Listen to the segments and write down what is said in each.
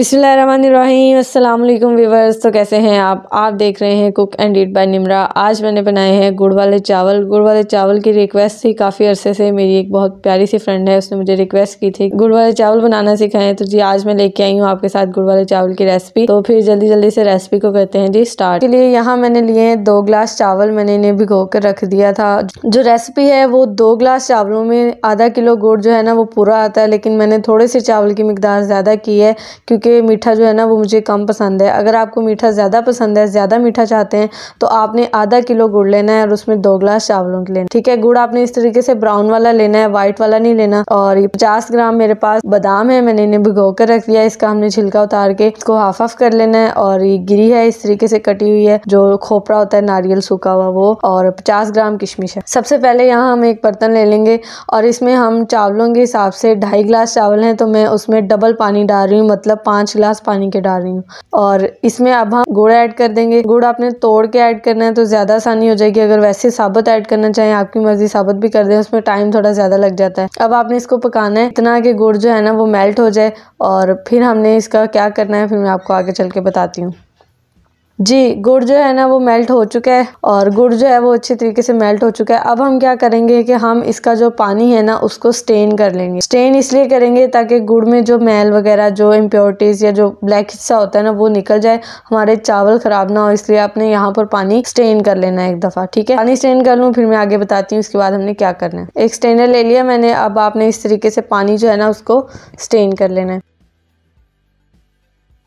अस्सलाम वालेकुम व्यूवर्स तो कैसे हैं आप आप देख रहे हैं cook and eat by Nimra आज मैंने बनाए हैं गुड़ वाले चावल गुड़ वाले चावल की रिक्वेस्ट थी काफ़ी अरसे से मेरी एक बहुत प्यारी सी फ्रेंड है उसने मुझे रिक्वेस्ट की थी गुड़ वाले चावल बनाना सिखाएं तो जी आज मैं लेके आई हूँ आपके साथ गुड़ वाले चावल की रेसिपी तो फिर जल्दी जल्दी से रेसिपी को करते हैं जी स्टार्ट के लिए यहाँ मैंने लिए हैं दो ग्लास चावल मैंने इन्हें भिगो कर रख दिया था जो रेसिपी है वो दो ग्लास चावलों में आधा किलो गुड़ जो है ना वो पूरा आता है लेकिन मैंने थोड़े से चावल की मकदार ज़्यादा की है क्योंकि क्योंकि मीठा जो है ना वो मुझे कम पसंद है अगर आपको मीठा ज़्यादा पसंद है ज़्यादा मीठा चाहते हैं तो आपने आधा किलो गुड़ लेना है और उसमें दो ग्लास चावलों के लेना ठीक है गुड़ आपने इस तरीके से ब्राउन वाला लेना है व्हाइट वाला नहीं लेना और ये पचास ग्राम मेरे पास बादाम है मैंने इन्हें भिगो कर रख दिया इसका हमने छिलका उतार के इसको हाफ हाफ कर लेना है और ये गिरी है इस तरीके से कटी हुई है जो खोपरा होता है नारियल सूखा हुआ वो और पचास ग्राम किशमिश है सबसे पहले यहाँ हम एक बर्तन ले लेंगे और इसमें हम चावलों के हिसाब से ढाई ग्लास चावल हैं तो मैं उसमें डबल पानी डाल रही हूँ मतलब पानी पाँच गिलास पानी के डाल रही हूँ और इसमें अब हम गुड़ ऐड कर देंगे गुड़ आपने तोड़ के ऐड करना है तो ज़्यादा आसानी हो जाएगी अगर वैसे साबुत ऐड करना चाहें आपकी मर्ज़ी साबुत भी कर दें उसमें टाइम थोड़ा ज़्यादा लग जाता है अब आपने इसको पकाना है इतना कि गुड़ जो है ना वो मेल्ट हो जाए और फिर हमने इसका क्या करना है फिर मैं आपको आगे चल के बताती हूँ जी गुड़ जो है ना वो मेल्ट हो चुका है और गुड़ जो है वो अच्छे तरीके से मेल्ट हो चुका है अब हम क्या करेंगे कि हम इसका जो पानी है ना उसको स्टेन कर लेंगे स्टेन इसलिए करेंगे ताकि गुड़ में जो मैल वगैरह जो इम्प्योरिटीज़ या जो ब्लैक हिस्सा होता है ना वो निकल जाए हमारे चावल ख़राब ना हो इसलिए आपने यहाँ पर पानी स्टेन कर लेना है एक दफ़ा ठीक है पानी स्टेन कर लूँ फिर मैं आगे बताती हूँ इसके बाद हमने क्या करना है एक स्टेनर ले लिया मैंने अब आपने इस तरीके से पानी जो है ना उसको स्टेन कर लेना है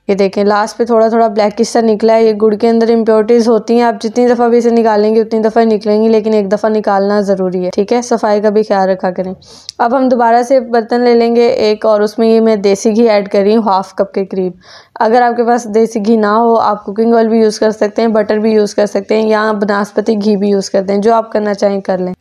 ये देखें लास्ट पे थोड़ा थोड़ा ब्लैक सा निकला है ये गुड़ के अंदर इम्प्योरिटीज़ होती हैं आप जितनी दफ़ा भी इसे निकालेंगे उतनी दफ़ा निकलेंगी लेकिन एक दफ़ा निकालना ज़रूरी है ठीक है सफाई का भी ख्याल रखा करें अब हम दोबारा से बर्तन ले लेंगे एक और उसमें ये मैं देसी घी ऐड कर रही हूँ हाफ़ कप के करीब अगर आपके पास देसी घी ना हो आप कुकिंग ऑयल भी यूज़ कर सकते हैं बटर भी यूज़ कर सकते हैं या बनास्पति घी भी यूज़ करते हैं जो आप करना चाहें कर लें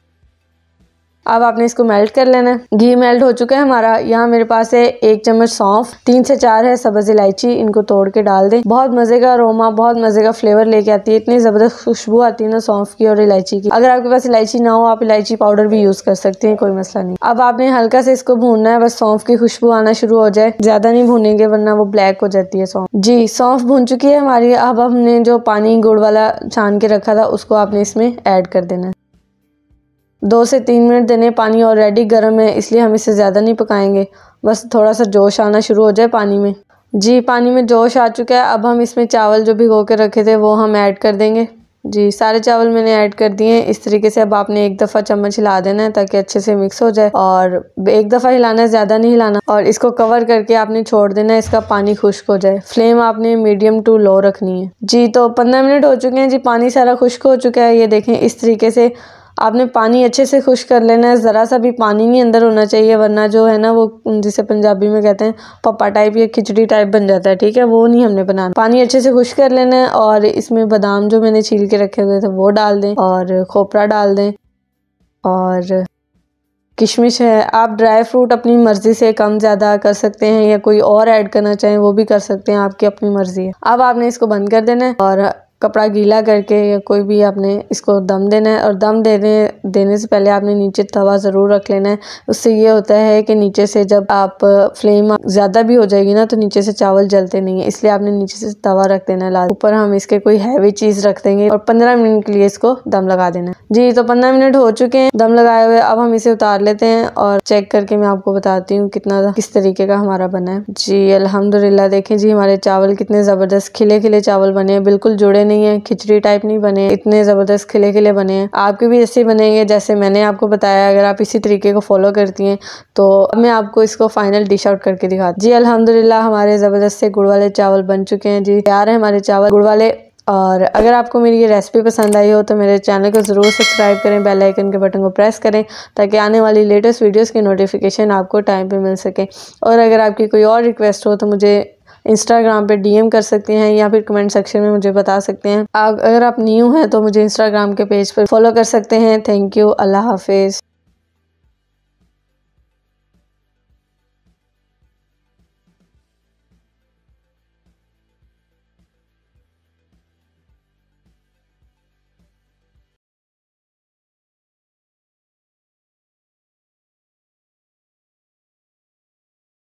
अब आपने इसको मेल्ट कर लेना है घी मेल्ट हो चुका है हमारा यहाँ मेरे पास है एक चम्मच सौंफ तीन से चार है सब्ज इलायची इनको तोड़ के डाल दें बहुत मज़े का रोमा बहुत मज़े का फ्लेवर लेके आती है इतनी ज़बरदस्त खुशबू आती है ना सौंफ की और इलायची की अगर आपके पास इलायची ना हो आप इलायची पाउडर भी यूज़ कर सकते हैं कोई मसला नहीं अब आपने हल्का से इसको भूनना है बस सौंफ की खुशबू आना शुरू हो जाए ज़्यादा नहीं भूनेंगे वरना वो ब्लैक हो जाती है सौंफ जी सौंफ भून चुकी है हमारी अब हमने जो पानी गुड़ वाला छान के रखा था उसको आपने इसमें ऐड कर देना दो से तीन मिनट देने पानी ऑलरेडी गर्म है इसलिए हम इसे ज़्यादा नहीं पकाएंगे बस थोड़ा सा जोश आना शुरू हो जाए पानी में जी पानी में जोश आ चुका है अब हम इसमें चावल जो भिगो के रखे थे वो हम ऐड कर देंगे जी सारे चावल मैंने ऐड कर दिए हैं इस तरीके से अब आपने एक दफ़ा चम्मच हिला देना है ताकि अच्छे से मिक्स हो जाए और एक दफ़ा हिलाना है ज़्यादा नहीं हिलाना और इसको कवर करके आपने छोड़ देना है इसका पानी खुश्क हो जाए फ्लेम आपने मीडियम टू लो रखनी है जी तो पंद्रह मिनट हो चुके हैं जी पानी सारा खुश्क हो चुका है ये देखें इस तरीके से आपने पानी अच्छे से खुश कर लेना है ज़रा सा भी पानी नहीं अंदर होना चाहिए वरना जो है ना वो जिसे पंजाबी में कहते हैं पप्पा टाइप या खिचड़ी टाइप बन जाता है ठीक है वो नहीं हमने बनाना पानी अच्छे से खुश कर लेना है और इसमें बादाम जो मैंने छील के रखे हुए थे वो डाल दें और खोपरा डाल दें और किशमिश है आप ड्राई फ्रूट अपनी मर्ज़ी से कम ज़्यादा कर सकते हैं या कोई और ऐड करना चाहें वो भी कर सकते हैं आपकी अपनी मर्ज़ी है अब आपने इसको बंद कर देना है और कपड़ा गीला करके या कोई भी आपने इसको दम देना है और दम देने देने से पहले आपने नीचे तवा ज़रूर रख लेना है उससे ये होता है कि नीचे से जब आप फ्लेम ज़्यादा भी हो जाएगी ना तो नीचे से चावल जलते नहीं है इसलिए आपने नीचे से तवा रख देना है ऊपर हम इसके कोई हैवी चीज़ रख देंगे और पंद्रह मिनट के लिए इसको दम लगा देना है जी तो पंद्रह मिनट हो चुके हैं दम लगाए हुए अब हम इसे उतार लेते हैं और चेक करके मैं आपको बताती हूँ कितना किस तरीके का हमारा बना है जी अलहमदिल्ला देखें जी हमारे चावल कितने ज़बरदस्त खिले खिले चावल बने हैं बिल्कुल जुड़े नहीं है खिचड़ी टाइप नहीं बने इतने ज़बरदस्त खिले खिले बने हैं आपके भी ऐसे बनेंगे जैसे मैंने आपको बताया अगर आप इसी तरीके को फॉलो करती हैं तो मैं आपको इसको फाइनल डिश आउट करके दिखाती जी अलहमदिल्ला हमारे ज़बरदस्त से गुड़ वाले चावल बन चुके हैं जी तैयार है हमारे चावल गुड़ वाले और अगर आपको मेरी ये रेसिपी पसंद आई हो तो मेरे चैनल को ज़रूर सब्सक्राइब करें बेल आइकन के बटन को प्रेस करें ताकि आने वाली लेटेस्ट वीडियोस की नोटिफिकेशन आपको टाइम पे मिल सके और अगर आपकी कोई और रिक्वेस्ट हो तो मुझे इंस्टाग्राम पे डीएम कर सकते हैं या फिर कमेंट सेक्शन में मुझे बता सकते हैं अगर आप न्यू हैं तो मुझे इंस्टाग्राम के पेज पर फॉलो कर सकते हैं थैंक यू अल्लाह हाफिज़